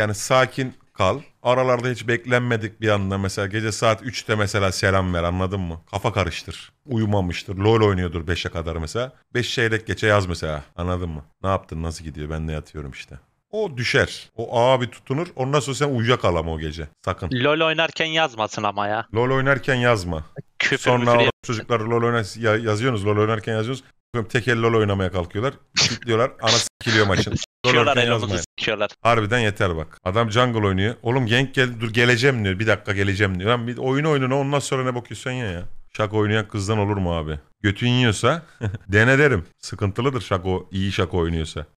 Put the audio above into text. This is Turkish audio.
Yani sakin kal. Aralarda hiç beklenmedik bir anda mesela gece saat 3'te mesela selam ver anladın mı? Kafa karıştır. Uyumamıştır. LOL oynuyordur 5'e kadar mesela. 5 çeyrek geçe yaz mesela anladın mı? Ne yaptın nasıl gidiyor ben de yatıyorum işte. O düşer. O abi tutunur. Ondan sonra sen uyuyakal ama o gece. Sakın. LOL oynarken yazmasın ama ya. LOL oynarken yazma. Küfür Sonra o çocuklar LOL oynarken yazıyorsunuz. LOL oynarken yazıyorsunuz. Tek el LOL oynamaya kalkıyorlar. Kitliyorlar. Ana s**kiliyor maçın. Sikiyorlar Dolarken elimizi Harbiden yeter bak. Adam jungle oynuyor. Oğlum gank gel dur geleceğim diyor. Bir dakika geleceğim diyor. Lan bir oyun oynuna ondan sonra ne bakıyorsun ya ya. Şak oynayan kızdan olur mu abi? Götün yiyorsa dene derim. Sıkıntılıdır şako iyi şako oynuyorsa.